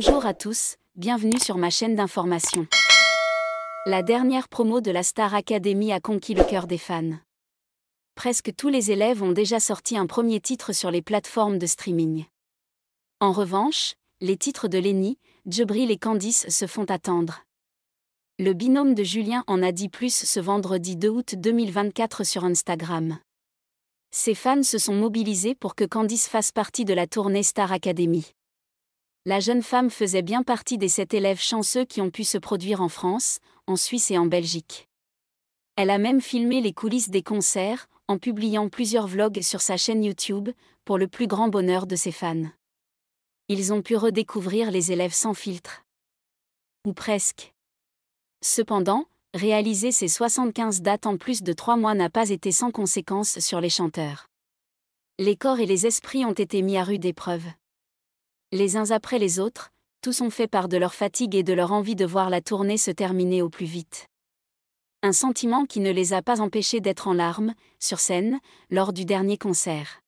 Bonjour à tous, bienvenue sur ma chaîne d'information. La dernière promo de la Star Academy a conquis le cœur des fans. Presque tous les élèves ont déjà sorti un premier titre sur les plateformes de streaming. En revanche, les titres de Lenny, Jebril et Candice se font attendre. Le binôme de Julien en a dit plus ce vendredi 2 août 2024 sur Instagram. Ses fans se sont mobilisés pour que Candice fasse partie de la tournée Star Academy. La jeune femme faisait bien partie des sept élèves chanceux qui ont pu se produire en France, en Suisse et en Belgique. Elle a même filmé les coulisses des concerts, en publiant plusieurs vlogs sur sa chaîne YouTube, pour le plus grand bonheur de ses fans. Ils ont pu redécouvrir les élèves sans filtre. Ou presque. Cependant, réaliser ces 75 dates en plus de trois mois n'a pas été sans conséquences sur les chanteurs. Les corps et les esprits ont été mis à rude épreuve. Les uns après les autres, tous ont fait part de leur fatigue et de leur envie de voir la tournée se terminer au plus vite. Un sentiment qui ne les a pas empêchés d'être en larmes, sur scène, lors du dernier concert.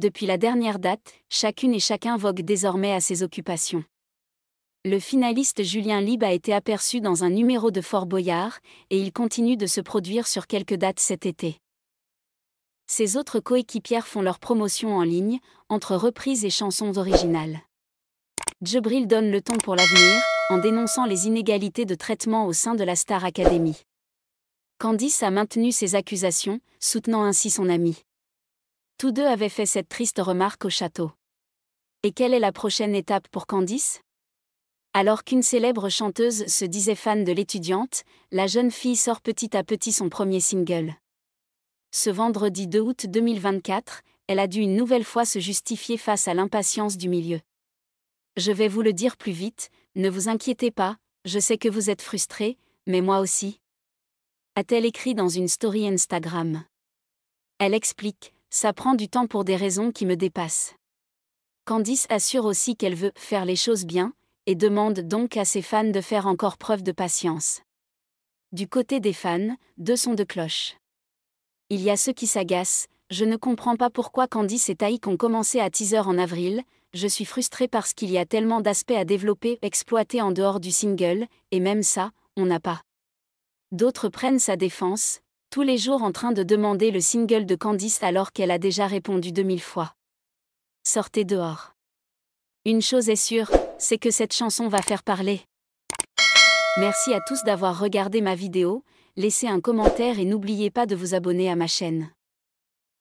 Depuis la dernière date, chacune et chacun vogue désormais à ses occupations. Le finaliste Julien Lib a été aperçu dans un numéro de Fort Boyard, et il continue de se produire sur quelques dates cet été ses autres coéquipières font leur promotion en ligne, entre reprises et chansons originales. Jebril donne le ton pour l'avenir, en dénonçant les inégalités de traitement au sein de la Star Academy. Candice a maintenu ses accusations, soutenant ainsi son amie. Tous deux avaient fait cette triste remarque au château. Et quelle est la prochaine étape pour Candice Alors qu'une célèbre chanteuse se disait fan de l'étudiante, la jeune fille sort petit à petit son premier single ce vendredi 2 août 2024, elle a dû une nouvelle fois se justifier face à l'impatience du milieu. Je vais vous le dire plus vite, ne vous inquiétez pas, je sais que vous êtes frustrés, mais moi aussi. A-t-elle écrit dans une story Instagram Elle explique, ça prend du temps pour des raisons qui me dépassent. Candice assure aussi qu'elle veut faire les choses bien, et demande donc à ses fans de faire encore preuve de patience. Du côté des fans, deux sons de cloche il y a ceux qui s'agacent, je ne comprends pas pourquoi Candice et Taïk ont commencé à teaser en avril, je suis frustré parce qu'il y a tellement d'aspects à développer, exploiter en dehors du single, et même ça, on n'a pas. D'autres prennent sa défense, tous les jours en train de demander le single de Candice alors qu'elle a déjà répondu 2000 fois. Sortez dehors. Une chose est sûre, c'est que cette chanson va faire parler. Merci à tous d'avoir regardé ma vidéo, laissez un commentaire et n'oubliez pas de vous abonner à ma chaîne.